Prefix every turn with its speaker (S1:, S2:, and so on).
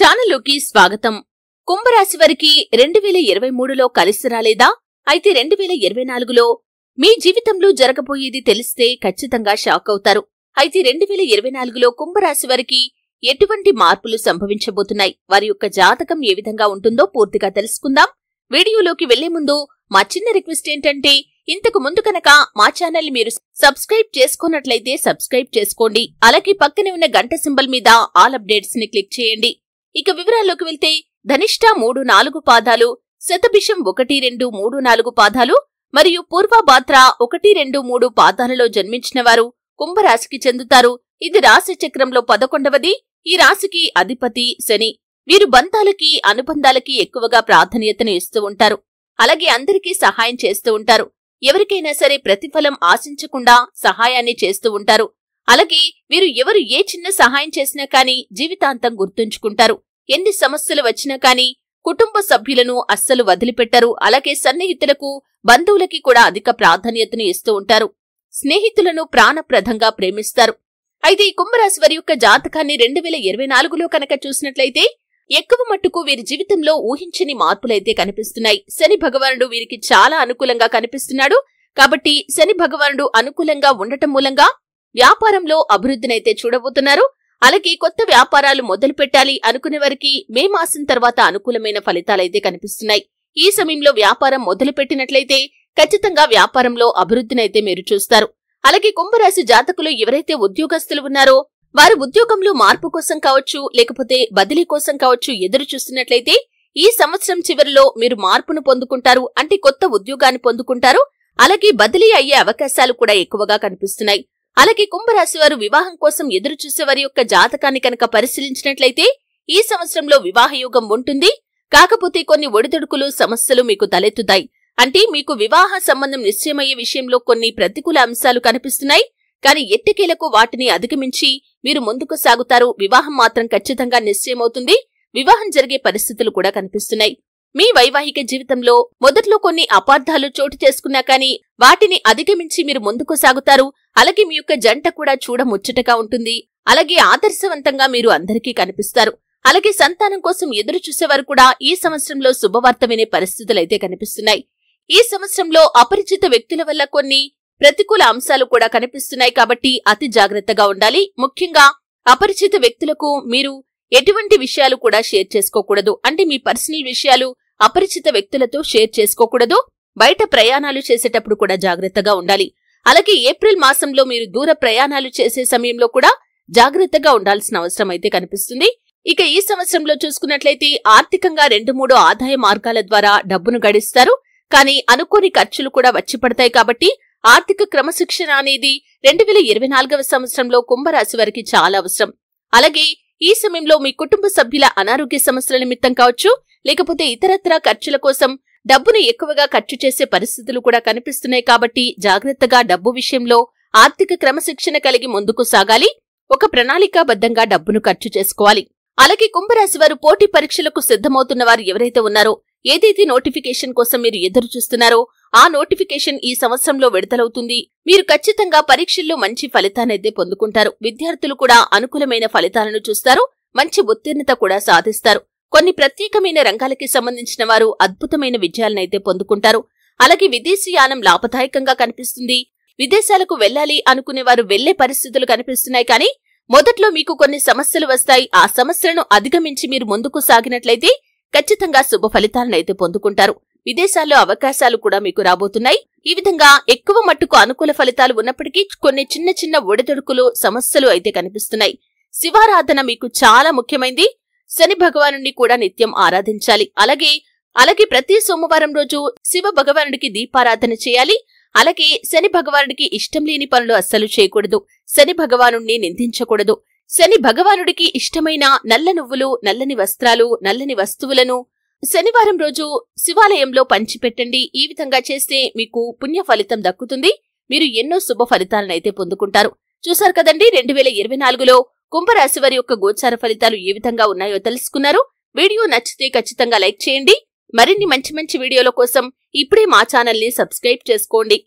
S1: ఛానల్లోకి స్వాగతం కుంభరాశి వారికి రెండు వేల ఇరవై మూడులో కలిసి రాలేదా అయితే రెండు వేల ఇరవై నాలుగులో మీ జీవితంలో జరగబోయేది తెలిస్తే ఖచ్చితంగా షాక్ అవుతారు అయితే రెండు వేల ఇరవై నాలుగులో కుంభరాశి వారికి ఎటువంటి మార్పులు సంభవించబోతున్నాయి వారి యొక్క జాతకం ఏ విధంగా ఉంటుందో పూర్తిగా తెలుసుకుందాం వీడియోలోకి వెళ్లే ముందు మా చిన్న రిక్వెస్ట్ ఏంటంటే ఇంతకు ముందు కనుక మా ఛానల్ మీరు సబ్స్క్రైబ్ చేసుకున్నట్లయితే సబ్స్క్రైబ్ చేసుకోండి అలాగే పక్కనే ఉన్న గంట సింబల్ మీద ఆల్ అప్డేట్స్ ని క్లిక్ చేయండి ఇక వివరాల్లోకి వెళ్తే ధనిష్ట మూడు నాలుగు పాదాలు శతభిషం ఒకటి రెండు మూడు నాలుగు పాదాలు మరియు పూర్వభాద్ర ఒకటి రెండు మూడు పాదాలలో జన్మించినవారు కుంభరాశికి చెందుతారు ఇది రాశి చక్రంలో పదకొండవది ఈ రాశికి అధిపతి శని వీరు బంధాలకి అనుబంధాలకి ఎక్కువగా ప్రాధాన్యతను ఇస్తూ ఉంటారు అలాగే అందరికీ సహాయం చేస్తూ ఉంటారు ఎవరికైనా సరే ప్రతిఫలం ఆశించకుండా సహాయాన్ని చేస్తూ ఉంటారు అలాగే వీరు ఎవరు ఏ చిన్న సహాయం చేసినా కానీ జీవితాంతం గుర్తుంచుకుంటారు ఎన్ని సమస్యలు వచ్చినా కానీ కుటుంబ సభ్యులను అస్సలు వదిలిపెట్టరు అలాగే సన్నిహితులకు బంధువులకి కూడా అధిక ప్రాధాన్యతను ఇస్తూ ఉంటారు స్నేహితులను ప్రాణప్రదంగా ప్రేమిస్తారు అయితే ఈ కుంభరాశి వారి యొక్క జాతకాన్ని రెండు వేల ఇరవై నాలుగులో కనుక చూసినట్లయితే ఎక్కువ మట్టుకు వీరి జీవితంలో ఊహించని మార్పులైతే కనిపిస్తున్నాయి శని భగవానుడు వీరికి చాలా అనుకూలంగా కనిపిస్తున్నాడు కాబట్టి శని భగవానుడు అనుకూలంగా ఉండటం మూలంగా వ్యాపారంలో అభివృద్ధినైతే చూడబోతున్నారు అలాగే కొత్త వ్యాపారాలు మొదలు పెట్టాలి అనుకునే వారికి మే మాసం తర్వాత అనుకూలమైన ఫలితాలైతే కనిపిస్తున్నాయి ఈ సమయంలో వ్యాపారం మొదలు పెట్టినట్లయితే ఖచ్చితంగా వ్యాపారంలో అభివృద్ధినైతే మీరు చూస్తారు అలాగే కుంభరాశి జాతకులు ఎవరైతే ఉద్యోగస్తులు ఉన్నారో వారు ఉద్యోగంలో మార్పు కోసం కావచ్చు లేకపోతే బదిలీ కోసం కావచ్చు ఎదురు చూస్తున్నట్లయితే ఈ సంవత్సరం చివరిలో మీరు మార్పును పొందుకుంటారు అంటే కొత్త ఉద్యోగాన్ని పొందుకుంటారు అలాగే బదిలీ అయ్యే అవకాశాలు కూడా ఎక్కువగా కనిపిస్తున్నాయి అలాగే కుంభరాశి వారు వివాహం కోసం ఎదురు వారి యొక్క జాతకాన్ని కనుక పరిశీలించినట్లయితే ఈ సంవత్సరంలో వివాహ యోగం ఉంటుంది కాకపోతే కొన్ని ఒడిదుడుకులు సమస్యలు మీకు తలెత్తుతాయి అంటే మీకు వివాహ సంబంధం నిశ్చయమయ్యే విషయంలో కొన్ని ప్రతికూల అంశాలు కనిపిస్తున్నాయి కానీ ఎట్టికేలకు వాటిని అధిగమించి మీరు ముందుకు సాగుతారు వివాహం మాత్రం ఖచ్చితంగా నిశ్చయమవుతుంది వివాహం జరిగే పరిస్థితులు కూడా కనిపిస్తున్నాయి మీ వైవాహిక జీవితంలో మొదట్లో కొన్ని అపార్థాలు చోటు చేసుకున్నా కానీ వాటిని అధిగమించి మీరు ముందుకు సాగుతారు అలాగే మీ యొక్క జంట కూడా చూడముచ్చటగా ఉంటుంది అలాగే ఆదర్శవంతంగా మీరు అందరికీ కనిపిస్తారు అలాగే సంతానం కోసం ఎదురు చూసేవారు కూడా ఈ సంవత్సరంలో శుభవార్త వినే పరిస్థితులైతే కనిపిస్తున్నాయి ఈ సంవత్సరంలో అపరిచిత వ్యక్తుల వల్ల కొన్ని ప్రతికూల అంశాలు కూడా కనిపిస్తున్నాయి కాబట్టి అతి జాగ్రత్తగా ఉండాలి ముఖ్యంగా అపరిచిత వ్యక్తులకు మీరు ఎటువంటి విషయాలు కూడా షేర్ చేసుకోకూడదు అంటే మీ పర్సనల్ విషయాలు అపరిచిత వ్యక్తులతో షేర్ చేసుకోకూడదు బయట ప్రయాణాలు చేసేటప్పుడు కూడా జాగ్రత్తగా ఉండాలి అలాగే ఏప్రిల్ మాసంలో మీరు దూర ప్రయాణాలు చేసే సమయంలో కూడా జాగ్రత్తగా ఉండాల్సిన అవసరం అయితే కనిపిస్తుంది ఇక ఈ సంవత్సరంలో చూసుకున్నట్లయితే ఆర్థికంగా రెండు మూడు ఆదాయ మార్గాల ద్వారా డబ్బును గడిస్తారు కానీ అనుకోని ఖర్చులు కూడా వచ్చి పడతాయి కాబట్టి ఆర్థిక క్రమశిక్షణ అనేది రెండు వేల ఇరవై నాలుగవ సంవత్సరంలో కుంభరాశి వారికి చాలా అవసరం అలాగే ఈ సమయంలో మీ కుటుంబ సభ్యుల అనారోగ్య సమస్యల నిమిత్తం కావచ్చు లేకపోతే ఇతరత్రా ఖర్చుల కోసం డబ్బును ఎక్కువగా ఖర్చు చేసే పరిస్థితులు కూడా కనిపిస్తున్నాయి కాబట్టి జాగ్రత్తగా డబ్బు విషయంలో ఆర్థిక క్రమశిక్షణ కలిగి ముందుకు సాగాలి ఒక ప్రణాళికాబద్ధంగా డబ్బును ఖర్చు చేసుకోవాలి అలాగే కుంభరాశి వారు పోటీ పరీక్షలకు సిద్ధమవుతున్న వారు ఎవరైతే ఉన్నారో ఏదైతే నోటిఫికేషన్ కోసం మీరు ఎదురు చూస్తున్నారో ఆ నోటిఫికేషన్ ఈ సంవత్సరంలో విడుదలవుతుంది మీరు ఖచ్చితంగా పరీక్షల్లో మంచి ఫలితాన్నైతే పొందుకుంటారు విద్యార్థులు కూడా అనుకూలమైన ఫలితాలను చూస్తారు మంచి ఉత్తీర్ణత కూడా సాధిస్తారు కొన్ని ప్రత్యేకమైన రంగాలకి సంబంధించిన వారు అద్భుతమైన విజయాలనైతే పొందుకుంటారు అలాగే విదేశీయానం లాభదాయకంగా కనిపిస్తుంది విదేశాలకు వెళ్లాలి అనుకునే వారు వెళ్లే పరిస్థితులు కనిపిస్తున్నాయి కానీ మొదట్లో మీకు కొన్ని సమస్యలు వస్తాయి ఆ సమస్యలను అధిగమించి మీరు ముందుకు సాగినట్లయితే ఖచ్చితంగా శుభ ఫలితాలనైతే పొందుకుంటారు విదేశాల్లో అవకాశాలు కూడా మీకు రాబోతున్నాయి ఈ విధంగా ఎక్కువ మట్టుకు అనుకూల ఫలితాలు ఉన్నప్పటికీ కొన్ని చిన్న చిన్న ఒడిదొడుకులు సమస్యలు అయితే కనిపిస్తున్నాయి శివారాధన మీకు చాలా ముఖ్యమైంది శని భగవాను కూడా నిత్యం ఆరాధించాలి అలాగే అలాగే ప్రతి సోమవారం రోజు శివ భగవానుడికి దీపారాధన చేయాలి అలాగే శని భగవానుడికి ఇష్టం లేని పనులు అస్సలు చేయకూడదు శని భగవానుణ్ణి నిందించకూడదు శని భగవానుడికి ఇష్టమైన నల్ల నువ్వులు నల్లని వస్త్రాలు నల్లని వస్తువులను శనివారం రోజు శివాలయంలో పంచిపెట్టండి ఈ విధంగా చేస్తే మీకు పుణ్య ఫలితం దక్కుతుంది మీరు ఎన్నో శుభ ఫలితాలనైతే పొందుకుంటారు చూశారు కదండి రెండు వేల ఇరవై నాలుగులో కుంభరాశి వారి యొక్క గోచార ఫలితాలు ఏ విధంగా ఉన్నాయో తెలుసుకున్నారు వీడియో నచ్చితే ఖచ్చితంగా లైక్ చేయండి మరిన్ని మంచి మంచి వీడియోల కోసం ఇప్పుడే మా ని సబ్స్క్రైబ్ చేసుకోండి